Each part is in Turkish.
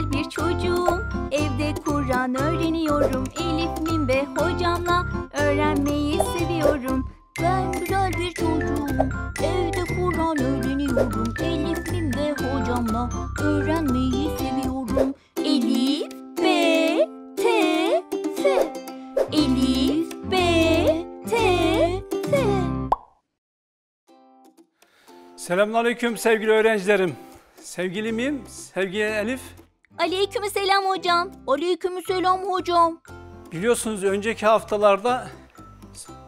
güzel bir çocuğum Evde Kur'an öğreniyorum Elif Mim ve hocamla öğrenmeyi seviyorum Ben güzel bir çocuğum Evde Kur'an öğreniyorum Elif Mim ve hocamla öğrenmeyi seviyorum Elif B T F Elif B T F Selamünaleyküm sevgili öğrencilerim. Sevgili miyim? Sevgili Elif selam hocam. selam hocam. Biliyorsunuz önceki haftalarda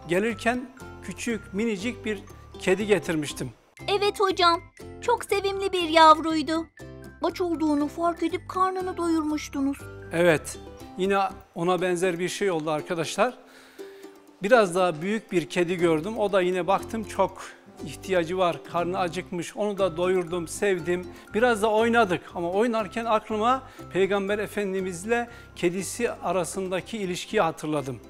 gelirken küçük minicik bir kedi getirmiştim. Evet hocam. Çok sevimli bir yavruydu. Aç olduğunu fark edip karnını doyurmuştunuz. Evet. Yine ona benzer bir şey oldu arkadaşlar. Biraz daha büyük bir kedi gördüm. O da yine baktım çok ihtiyacı var, karnı acıkmış, onu da doyurdum, sevdim. Biraz da oynadık ama oynarken aklıma Peygamber Efendimizle kedisi arasındaki ilişkiyi hatırladım.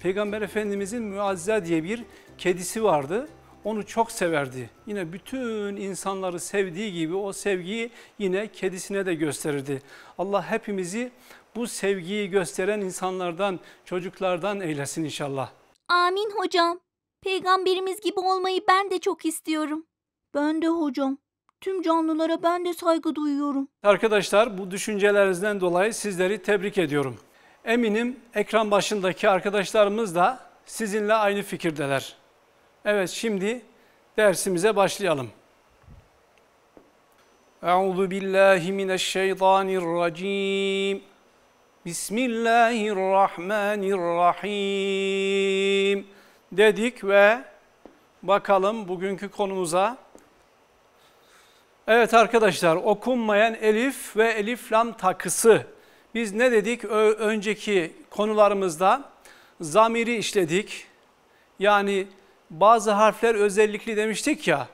Peygamber Efendimizin Muazza diye bir kedisi vardı. Onu çok severdi. Yine bütün insanları sevdiği gibi o sevgiyi yine kedisine de gösterirdi. Allah hepimizi bu sevgiyi gösteren insanlardan, çocuklardan eylesin inşallah. Amin hocam. Peygamberimiz gibi olmayı ben de çok istiyorum. Ben de hocam. Tüm canlılara ben de saygı duyuyorum. Arkadaşlar bu düşüncelerinizden dolayı sizleri tebrik ediyorum. Eminim ekran başındaki arkadaşlarımız da sizinle aynı fikirdeler. Evet şimdi dersimize başlayalım. Euzu billahi mineşşeytanirracim. Bismillahirrahmanirrahim dedik ve bakalım bugünkü konumuza. Evet arkadaşlar okunmayan elif ve elif lam takısı. Biz ne dedik Ö önceki konularımızda? Zamiri işledik. Yani bazı harfler özellikli demiştik ya.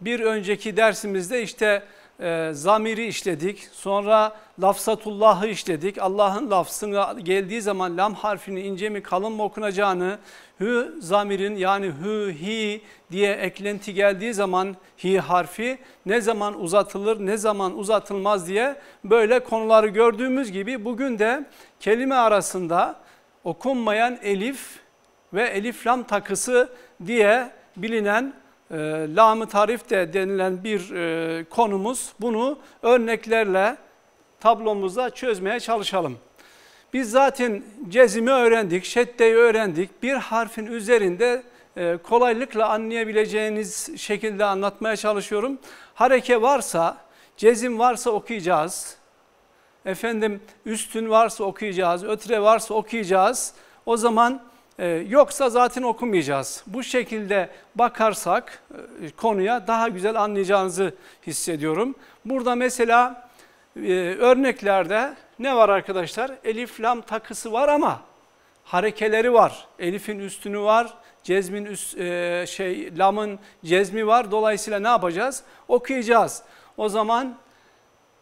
Bir önceki dersimizde işte e, zamiri işledik. Sonra lafzatullahı işledik. Allah'ın lafzına geldiği zaman lam harfini ince mi kalın mı okunacağını, hü zamirin yani hü hi diye eklenti geldiği zaman hi harfi ne zaman uzatılır ne zaman uzatılmaz diye böyle konuları gördüğümüz gibi bugün de kelime arasında okunmayan elif ve elif lam takısı diye bilinen e, lam-ı tarif de denilen bir e, konumuz. Bunu örneklerle tablomuzda çözmeye çalışalım. Biz zaten cezimi öğrendik, şeddeyi öğrendik. Bir harfin üzerinde e, kolaylıkla anlayabileceğiniz şekilde anlatmaya çalışıyorum. Hareke varsa, cezim varsa okuyacağız. Efendim üstün varsa okuyacağız, ötre varsa okuyacağız. O zaman ee, yoksa zaten okumayacağız. Bu şekilde bakarsak e, konuya daha güzel anlayacağınızı hissediyorum. Burada mesela e, örneklerde ne var arkadaşlar? Elif lam takısı var ama harekeleri var. Elif'in üstünü var, cezmin üst, e, şey lamın cezmi var. Dolayısıyla ne yapacağız? Okuyacağız. O zaman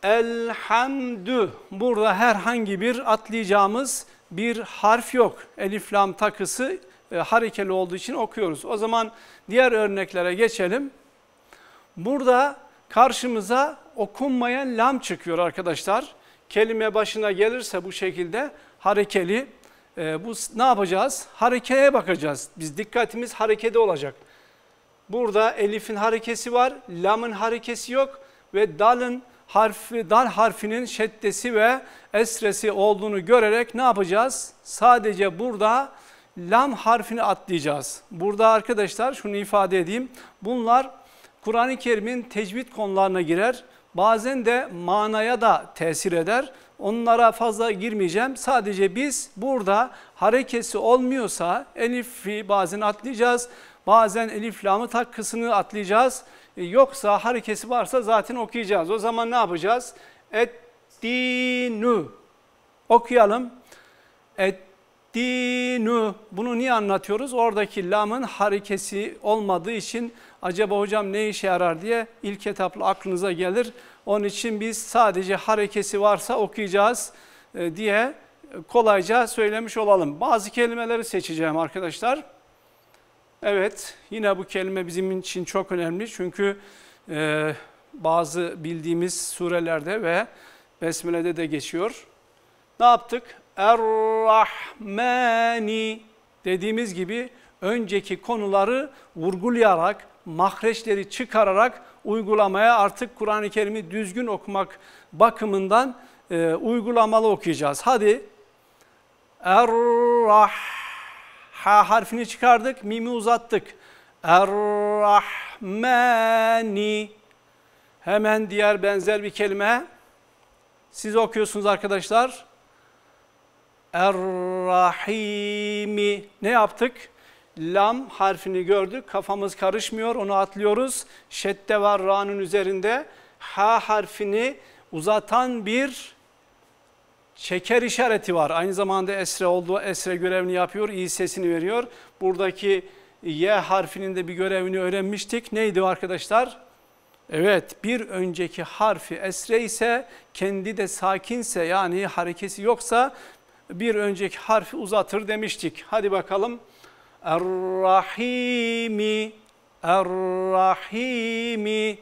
elhamdü burada herhangi bir atlayacağımız bir harf yok. Elif lam takısı e, harekeli olduğu için okuyoruz. O zaman diğer örneklere geçelim. Burada karşımıza okunmayan lam çıkıyor arkadaşlar. Kelime başına gelirse bu şekilde harekeli. E, bu ne yapacağız? Harekeye bakacağız. Biz dikkatimiz harekede olacak. Burada elifin harekesi var, lamın harekesi yok ve dalın harfi, dal harfinin şeddesi ve esresi olduğunu görerek ne yapacağız? Sadece burada lam harfini atlayacağız. Burada arkadaşlar şunu ifade edeyim. Bunlar Kur'an-ı Kerim'in tecvid konularına girer. Bazen de manaya da tesir eder. Onlara fazla girmeyeceğim. Sadece biz burada harekesi olmuyorsa elifi bazen atlayacağız. Bazen elif lamı takkısını atlayacağız. E, yoksa harekesi varsa zaten okuyacağız. O zaman ne yapacağız? Eddinu. Okuyalım. Eddinu. Bunu niye anlatıyoruz? Oradaki lamın harekesi olmadığı için acaba hocam ne işe yarar diye ilk etapla aklınıza gelir. Onun için biz sadece harekesi varsa okuyacağız e, diye kolayca söylemiş olalım. Bazı kelimeleri seçeceğim arkadaşlar. Evet yine bu kelime bizim için çok önemli çünkü e, bazı bildiğimiz surelerde ve Besmele'de de geçiyor. Ne yaptık? Er-Rahmani dediğimiz gibi önceki konuları vurgulayarak, mahreçleri çıkararak uygulamaya artık Kur'an-ı Kerim'i düzgün okumak bakımından e, uygulamalı okuyacağız. Hadi Er-Rahmani Ha harfini çıkardık, mimi uzattık. Er-Rahmani. Hemen diğer benzer bir kelime. Siz okuyorsunuz arkadaşlar. Er-Rahimi. Ne yaptık? Lam harfini gördük. Kafamız karışmıyor. Onu atlıyoruz. Şedde var ra'nın üzerinde. Ha harfini uzatan bir çeker işareti var. Aynı zamanda esre olduğu esre görevini yapıyor, iyi sesini veriyor. Buradaki Y harfinin de bir görevini öğrenmiştik. Neydi arkadaşlar? Evet bir önceki harfi esre ise kendi de sakinse yani hareketi yoksa bir önceki harfi uzatır demiştik. Hadi bakalım. Er-Rahimi rahimi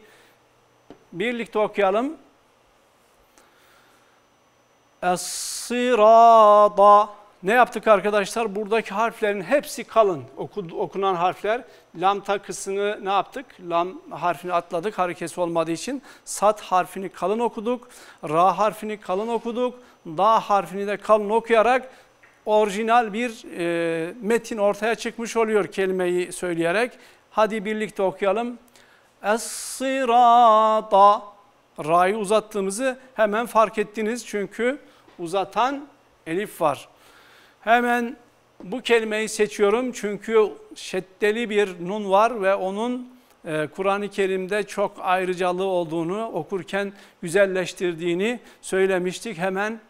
Birlikte okuyalım. Es-sirada. Ne yaptık arkadaşlar? Buradaki harflerin hepsi kalın. Oku, okunan harfler. Lam takısını ne yaptık? Lam harfini atladık harekesi olmadığı için. Sat harfini kalın okuduk. Ra harfini kalın okuduk. Da harfini de kalın okuyarak orijinal bir e, metin ortaya çıkmış oluyor kelimeyi söyleyerek. Hadi birlikte okuyalım. Es-sirada. Ra'yı uzattığımızı hemen fark ettiniz çünkü uzatan elif var. Hemen bu kelimeyi seçiyorum çünkü şeddeli bir nun var ve onun e, Kur'an-ı Kerim'de çok ayrıcalığı olduğunu okurken güzelleştirdiğini söylemiştik. Hemen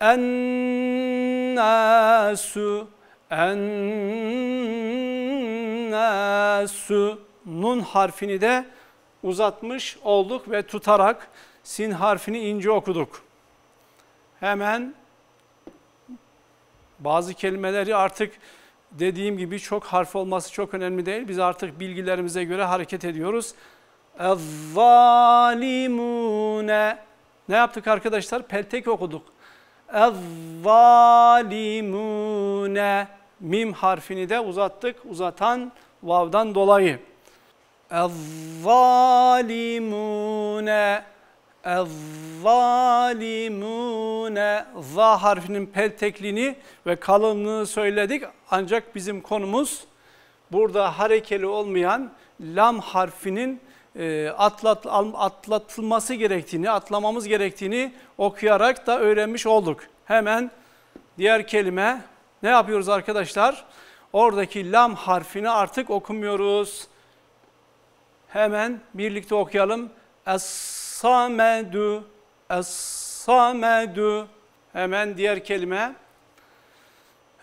ennasu ennasu nun harfini de uzatmış olduk ve tutarak sin harfini ince okuduk hemen bazı kelimeleri artık dediğim gibi çok harf olması çok önemli değil. Biz artık bilgilerimize göre hareket ediyoruz. Ezzalimune ne yaptık arkadaşlar? Peltek okuduk. Ezzalimune mim harfini de uzattık. Uzatan vavdan dolayı. Ezzalimune الظَّالِمُونَ Za harfinin peltekliğini ve kalınlığını söyledik. Ancak bizim konumuz burada harekeli olmayan lam harfinin e, atlat, atlatılması gerektiğini, atlamamız gerektiğini okuyarak da öğrenmiş olduk. Hemen diğer kelime ne yapıyoruz arkadaşlar? Oradaki lam harfini artık okumuyoruz. Hemen birlikte okuyalım. Es Samedü, Es-Samedü. Hemen diğer kelime.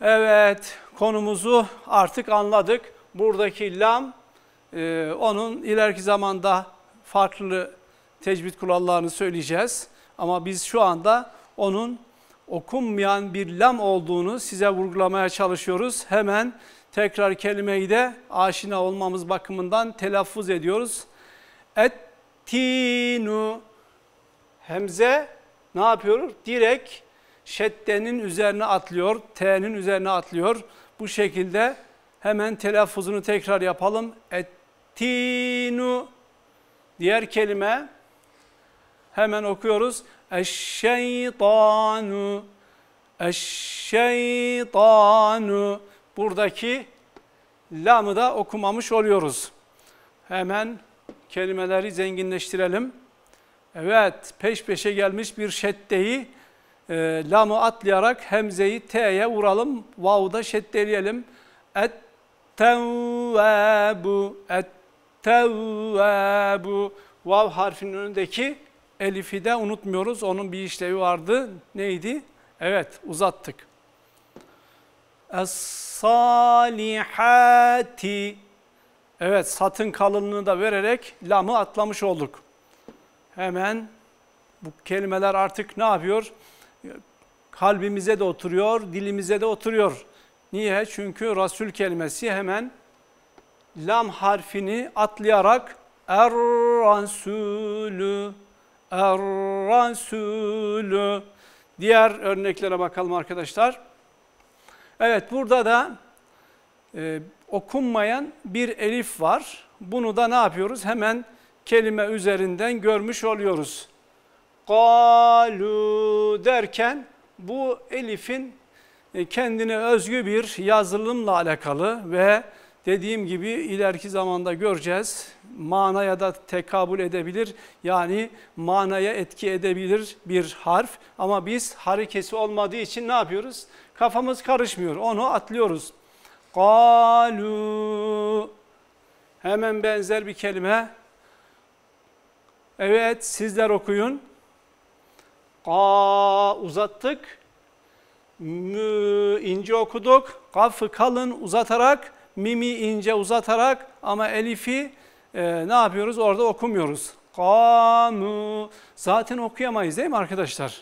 Evet, konumuzu artık anladık. Buradaki lam, e, onun ileriki zamanda farklı tecvid kurallarını söyleyeceğiz. Ama biz şu anda onun okunmayan bir lam olduğunu size vurgulamaya çalışıyoruz. Hemen tekrar kelimeyi de aşina olmamız bakımından telaffuz ediyoruz. Et tinu hemze ne yapıyor? Direkt şeddenin üzerine atlıyor, t'nin üzerine atlıyor. Bu şekilde hemen telaffuzunu tekrar yapalım. Ettinu diğer kelime hemen okuyoruz. Eşşeytanu Eşşeytanu buradaki lamı da okumamış oluyoruz. Hemen kelimeleri zenginleştirelim. Evet, peş peşe gelmiş bir şeddeyi e, lamı atlayarak hemzeyi t'ye vuralım. Vav'u da şeddeleyelim. Et-tevvâbu, et-tevvâbu. Vav harfinin önündeki elifi de unutmuyoruz. Onun bir işlevi vardı. Neydi? Evet, uzattık. Es-salihati Evet satın kalınlığını da vererek lamı atlamış olduk. Hemen bu kelimeler artık ne yapıyor? Kalbimize de oturuyor, dilimize de oturuyor. Niye? Çünkü Rasul kelimesi hemen lam harfini atlayarak er-rasulü, er-rasulü. Diğer örneklere bakalım arkadaşlar. Evet burada da e, okunmayan bir elif var. Bunu da ne yapıyoruz? Hemen kelime üzerinden görmüş oluyoruz. Galu derken bu elifin e, kendine özgü bir yazılımla alakalı ve dediğim gibi ileriki zamanda göreceğiz. Manaya da tekabül edebilir. Yani manaya etki edebilir bir harf. Ama biz harekesi olmadığı için ne yapıyoruz? Kafamız karışmıyor. Onu atlıyoruz. Kalu hemen benzer bir kelime. Evet sizler okuyun. Ka uzattık. Mü ince okuduk. Kafı kalın uzatarak, mimi ince uzatarak ama elifi e, ne yapıyoruz? Orada okumuyoruz. Kamu zaten okuyamayız değil mi arkadaşlar?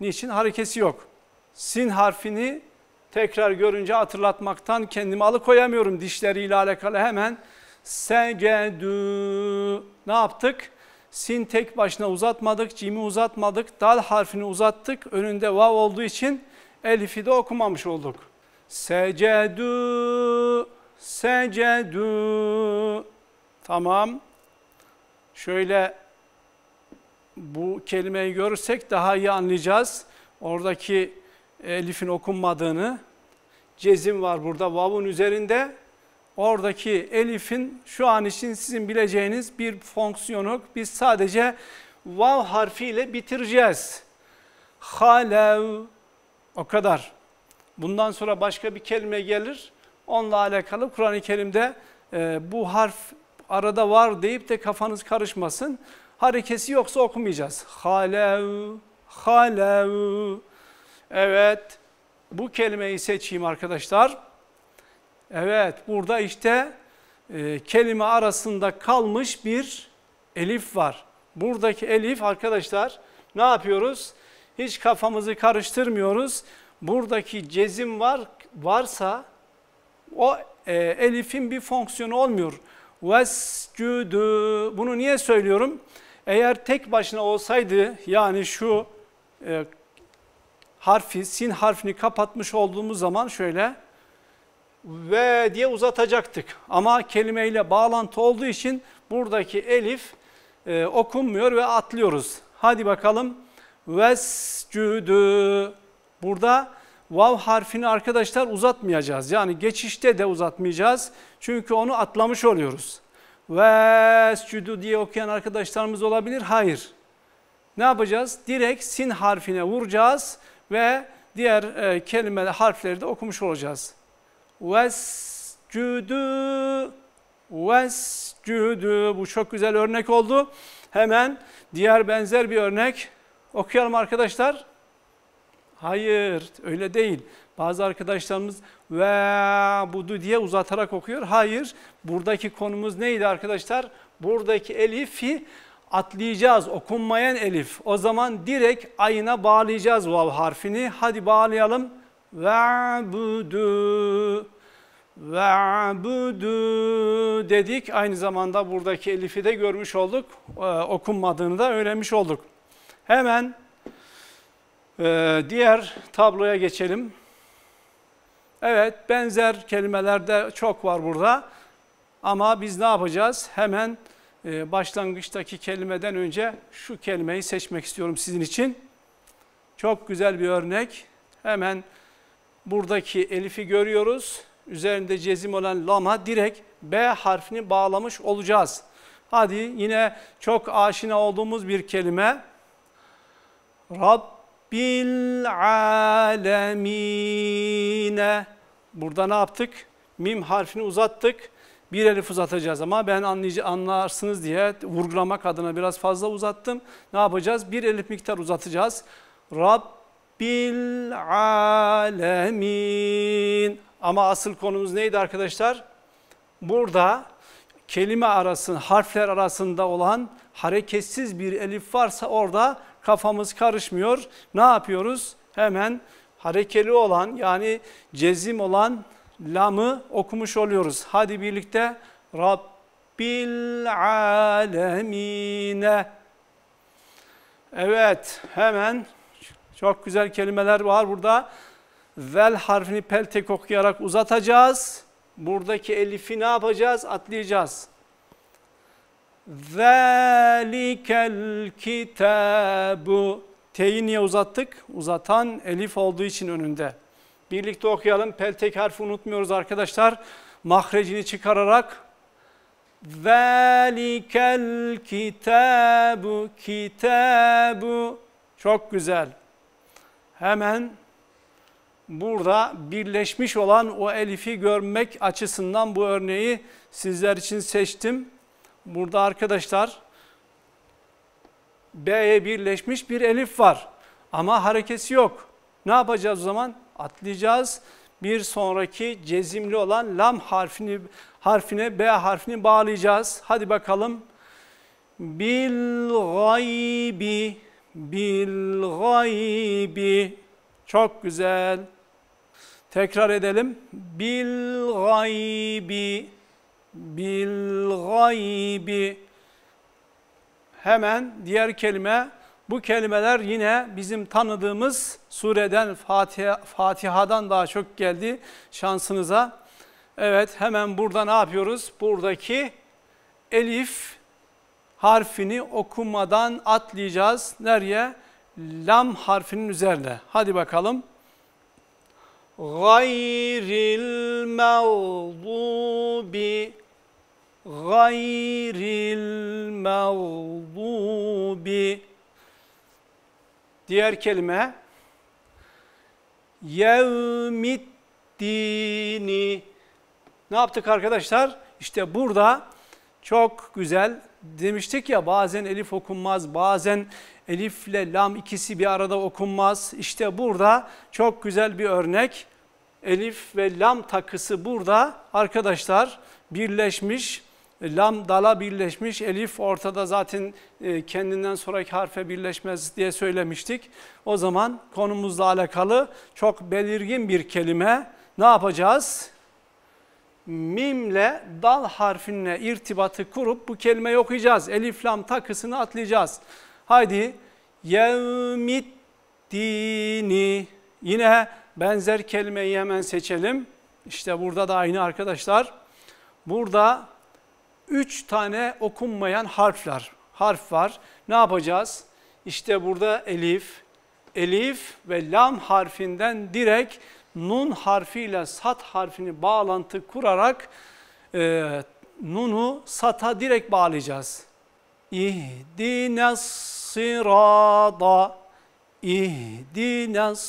Niçin? Harekesi yok. Sin harfini tekrar görünce hatırlatmaktan kendimi alıkoyamıyorum dişleriyle alakalı hemen segedü ne yaptık? Sin tek başına uzatmadık, cimi uzatmadık, dal harfini uzattık. Önünde vav olduğu için elifi de okumamış olduk. Secedü, secedü. Tamam. Şöyle bu kelimeyi görürsek daha iyi anlayacağız. Oradaki elifin okunmadığını, cezim var burada vavun üzerinde. Oradaki elifin şu an için sizin bileceğiniz bir fonksiyonu biz sadece vav harfiyle bitireceğiz. Halev o kadar. Bundan sonra başka bir kelime gelir. Onunla alakalı Kur'an-ı Kerim'de e, bu harf arada var deyip de kafanız karışmasın. Harekesi yoksa okumayacağız. Halev, halev. Evet bu kelimeyi seçeyim arkadaşlar. Evet burada işte e, kelime arasında kalmış bir elif var. Buradaki elif arkadaşlar ne yapıyoruz? Hiç kafamızı karıştırmıyoruz. Buradaki cezim var varsa o e, elifin bir fonksiyonu olmuyor. Vescudu bunu niye söylüyorum? Eğer tek başına olsaydı yani şu e, harfi, sin harfini kapatmış olduğumuz zaman şöyle ve diye uzatacaktık. Ama kelimeyle bağlantı olduğu için buradaki elif e, okunmuyor ve atlıyoruz. Hadi bakalım. Vescüdü. Burada vav harfini arkadaşlar uzatmayacağız. Yani geçişte de uzatmayacağız. Çünkü onu atlamış oluyoruz. Vescüdü diye okuyan arkadaşlarımız olabilir. Hayır. Ne yapacağız? Direkt sin harfine vuracağız ve diğer e, kelime harfleri de okumuş olacağız. Vescudu vescudu bu çok güzel örnek oldu. Hemen diğer benzer bir örnek okuyalım arkadaşlar. Hayır öyle değil. Bazı arkadaşlarımız ve budu diye uzatarak okuyor. Hayır buradaki konumuz neydi arkadaşlar? Buradaki elifi atlayacağız okunmayan elif. O zaman direkt ayına bağlayacağız vav harfini. Hadi bağlayalım. Ve'budu ve'budu dedik. Aynı zamanda buradaki elifi de görmüş olduk. Ee, okunmadığını da öğrenmiş olduk. Hemen e, diğer tabloya geçelim. Evet benzer kelimelerde çok var burada. Ama biz ne yapacağız? Hemen ee, başlangıçtaki kelimeden önce şu kelimeyi seçmek istiyorum sizin için. Çok güzel bir örnek. Hemen buradaki elifi görüyoruz. Üzerinde cezim olan lama direkt B harfini bağlamış olacağız. Hadi yine çok aşina olduğumuz bir kelime. Rabbil alemine. Burada ne yaptık? Mim harfini uzattık bir elif uzatacağız ama ben anlarsınız diye vurgulamak adına biraz fazla uzattım. Ne yapacağız? Bir elif miktar uzatacağız. Rabbil alemin. Ama asıl konumuz neydi arkadaşlar? Burada kelime arasında, harfler arasında olan hareketsiz bir elif varsa orada kafamız karışmıyor. Ne yapıyoruz? Hemen harekeli olan yani cezim olan lamı okumuş oluyoruz. Hadi birlikte Rabbil alemine. Evet hemen çok güzel kelimeler var burada. Vel harfini pel tek okuyarak uzatacağız. Buradaki elifi ne yapacağız? Atlayacağız. Zelikel kitabu. T'yi niye uzattık? Uzatan elif olduğu için önünde. Birlikte okuyalım. Pel tek harfi unutmuyoruz arkadaşlar. Mahrecini çıkararak. Velikel kitabu kitabu. Çok güzel. Hemen burada birleşmiş olan o elifi görmek açısından bu örneği sizler için seçtim. Burada arkadaşlar B'ye birleşmiş bir elif var ama harekesi yok. Ne yapacağız o zaman? atlayacağız. Bir sonraki cezimli olan lam harfini harfine B harfini bağlayacağız. Hadi bakalım. Bil gaybi bil gaybi çok güzel. Tekrar edelim. Bil gaybi bil gaybi hemen diğer kelime bu kelimeler yine bizim tanıdığımız sureden Fatiha, Fatiha'dan daha çok geldi şansınıza. Evet hemen burada ne yapıyoruz? Buradaki elif harfini okumadan atlayacağız. Nereye? Lam harfinin üzerine. Hadi bakalım. Gayril mağdubi Gayril mağdubi Diğer kelime yevmiddini. Ne yaptık arkadaşlar? İşte burada çok güzel demiştik ya bazen elif okunmaz, bazen elifle lam ikisi bir arada okunmaz. İşte burada çok güzel bir örnek. Elif ve lam takısı burada arkadaşlar birleşmiş e, lam dala birleşmiş, elif ortada zaten e, kendinden sonraki harfe birleşmez diye söylemiştik. O zaman konumuzla alakalı çok belirgin bir kelime ne yapacağız? Mimle dal harfinle irtibatı kurup bu kelimeyi okuyacağız. Elif lam takısını atlayacağız. Haydi yevmit yine benzer kelimeyi hemen seçelim. İşte burada da aynı arkadaşlar. Burada Üç tane okunmayan harfler, harf var. Ne yapacağız? İşte burada elif, elif ve lam harfinden direkt nun harfiyle sat harfini bağlantı kurarak e, nunu sata direkt bağlayacağız. İhdines sırada, ihdines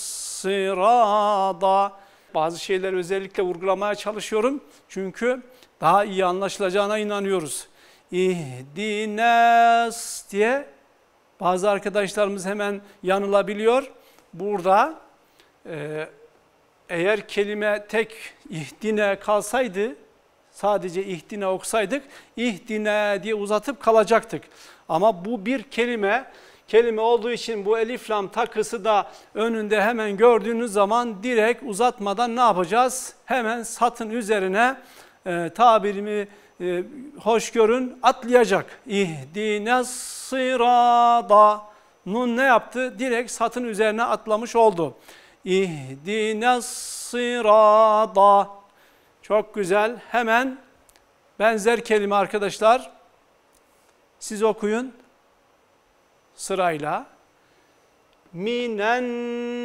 sırada. Bazı şeyleri özellikle vurgulamaya çalışıyorum. Çünkü daha iyi anlaşılacağına inanıyoruz. İhdines diye bazı arkadaşlarımız hemen yanılabiliyor. Burada e, eğer kelime tek ihdine kalsaydı, sadece ihdine okusaydık, ihdine diye uzatıp kalacaktık. Ama bu bir kelime, kelime olduğu için bu elif lam takısı da önünde hemen gördüğünüz zaman direkt uzatmadan ne yapacağız? Hemen satın üzerine ee, tabirimi e, hoş görün atlayacak. İhdine sırada nun ne yaptı? Direkt satın üzerine atlamış oldu. İhdine sırada çok güzel hemen benzer kelime arkadaşlar siz okuyun sırayla minen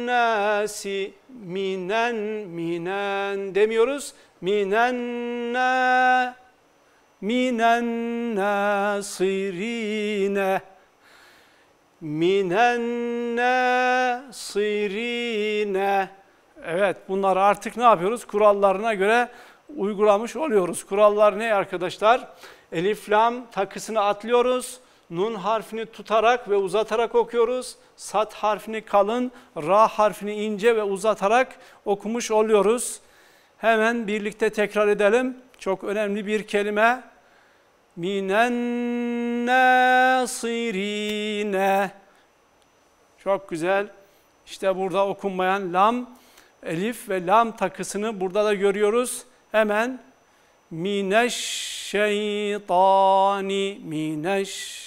nasi minen minen demiyoruz. Minen na minen nasirine minen nasirine Evet bunları artık ne yapıyoruz? Kurallarına göre uygulamış oluyoruz. Kurallar ne arkadaşlar? Elif lam takısını atlıyoruz. Nun harfini tutarak ve uzatarak okuyoruz. Sat harfini kalın, ra harfini ince ve uzatarak okumuş oluyoruz. Hemen birlikte tekrar edelim. Çok önemli bir kelime. Minen nasirine. Çok güzel. İşte burada okunmayan lam, elif ve lam takısını burada da görüyoruz. Hemen mineş şeytani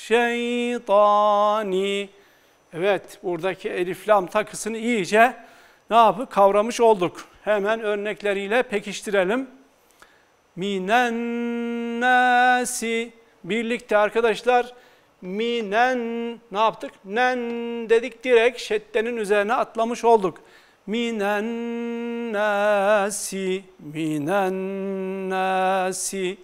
şeytani. Evet buradaki eliflam takısını iyice ne yapı kavramış olduk. Hemen örnekleriyle pekiştirelim. Minen nasi birlikte arkadaşlar minen ne yaptık? Nen dedik direkt şeddenin üzerine atlamış olduk. Minen nasi minen nasi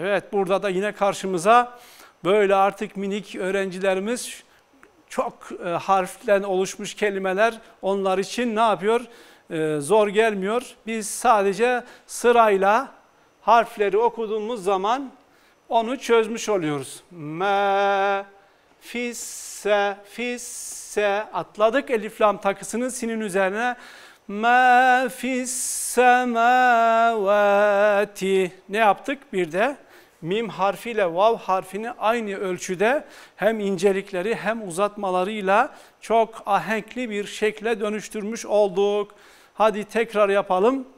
Evet burada da yine karşımıza böyle artık minik öğrencilerimiz çok e, harften oluşmuş kelimeler onlar için ne yapıyor? E, zor gelmiyor. Biz sadece sırayla harfleri okuduğumuz zaman onu çözmüş oluyoruz. Me, fisse, fisse atladık eliflam takısının sinin üzerine. Me fis semavati ne yaptık bir de mim harfiyle vav harfini aynı ölçüde hem incelikleri hem uzatmalarıyla çok ahenkli bir şekle dönüştürmüş olduk. Hadi tekrar yapalım.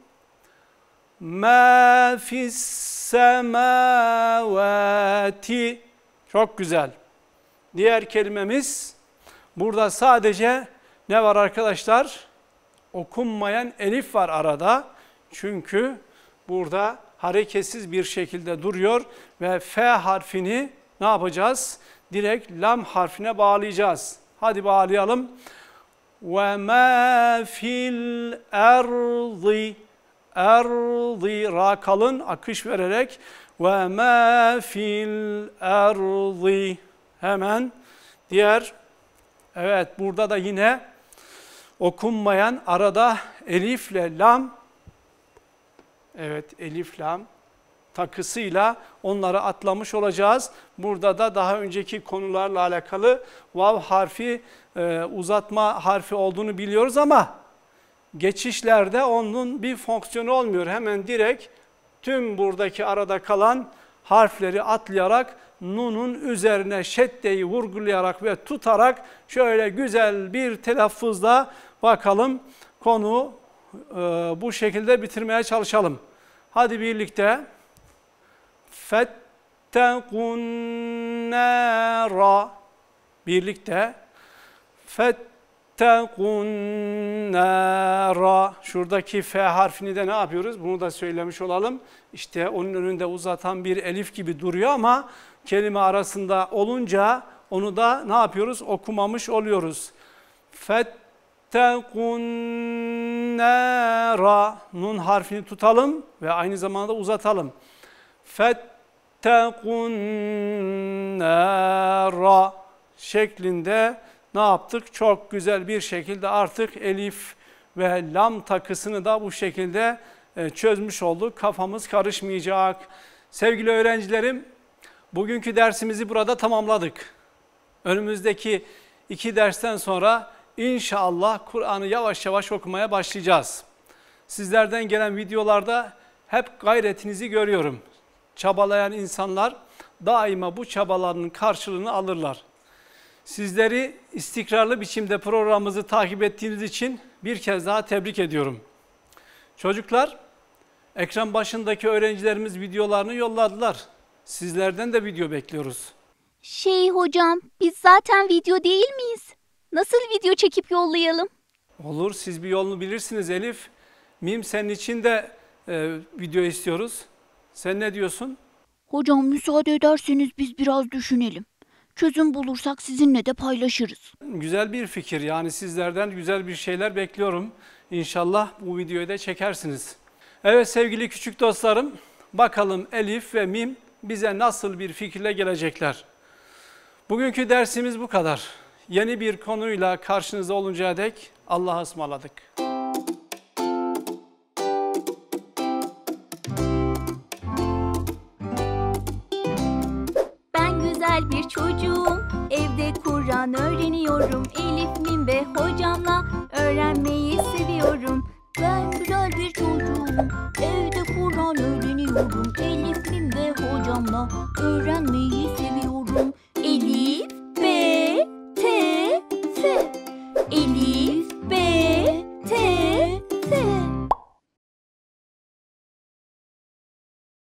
Mâ fis semâvâti. Çok güzel. Diğer kelimemiz burada sadece ne var arkadaşlar? Okunmayan elif var arada. Çünkü burada hareketsiz bir şekilde duruyor ve F harfini ne yapacağız? Direkt lam harfine bağlayacağız. Hadi bağlayalım. Ve ma fil erzi erzi ra kalın akış vererek ve ma fil erzi hemen diğer evet burada da yine okunmayan arada elifle lam Evet elif lam takısıyla onları atlamış olacağız. Burada da daha önceki konularla alakalı vav harfi e, uzatma harfi olduğunu biliyoruz ama geçişlerde onun bir fonksiyonu olmuyor. Hemen direkt tüm buradaki arada kalan harfleri atlayarak nunun üzerine şeddeyi vurgulayarak ve tutarak şöyle güzel bir telaffuzla bakalım konu e, bu şekilde bitirmeye çalışalım. Hadi birlikte. Fettekun nâra. Birlikte. Fettekun nâra. Şuradaki F harfini de ne yapıyoruz? Bunu da söylemiş olalım. İşte onun önünde uzatan bir elif gibi duruyor ama kelime arasında olunca onu da ne yapıyoruz? Okumamış oluyoruz. Fettekun وَاتَّقُوا Nun harfini tutalım ve aynı zamanda uzatalım. فَاتَّقُوا şeklinde ne yaptık? Çok güzel bir şekilde artık elif ve lam takısını da bu şekilde e, çözmüş olduk. Kafamız karışmayacak. Sevgili öğrencilerim, bugünkü dersimizi burada tamamladık. Önümüzdeki iki dersten sonra İnşallah Kur'an'ı yavaş yavaş okumaya başlayacağız. Sizlerden gelen videolarda hep gayretinizi görüyorum. Çabalayan insanlar daima bu çabalarının karşılığını alırlar. Sizleri istikrarlı biçimde programımızı takip ettiğiniz için bir kez daha tebrik ediyorum. Çocuklar, ekran başındaki öğrencilerimiz videolarını yolladılar. Sizlerden de video bekliyoruz. Şey hocam, biz zaten video değil miyiz? Nasıl video çekip yollayalım? Olur siz bir yolunu bilirsiniz Elif. Mim senin için de e, video istiyoruz. Sen ne diyorsun? Hocam müsaade ederseniz biz biraz düşünelim. Çözüm bulursak sizinle de paylaşırız. Güzel bir fikir yani sizlerden güzel bir şeyler bekliyorum. İnşallah bu videoyu da çekersiniz. Evet sevgili küçük dostlarım bakalım Elif ve Mim bize nasıl bir fikirle gelecekler. Bugünkü dersimiz bu kadar yeni bir konuyla karşınızda oluncaya dek Allah'a ısmarladık. bir çocuğum Evde Kur'an öğreniyorum Elif Mim ve hocamla öğrenmeyi seviyorum Ben güzel bir çocuğum Evde Kur'an öğreniyorum Elif Mim ve hocamla öğrenmeyi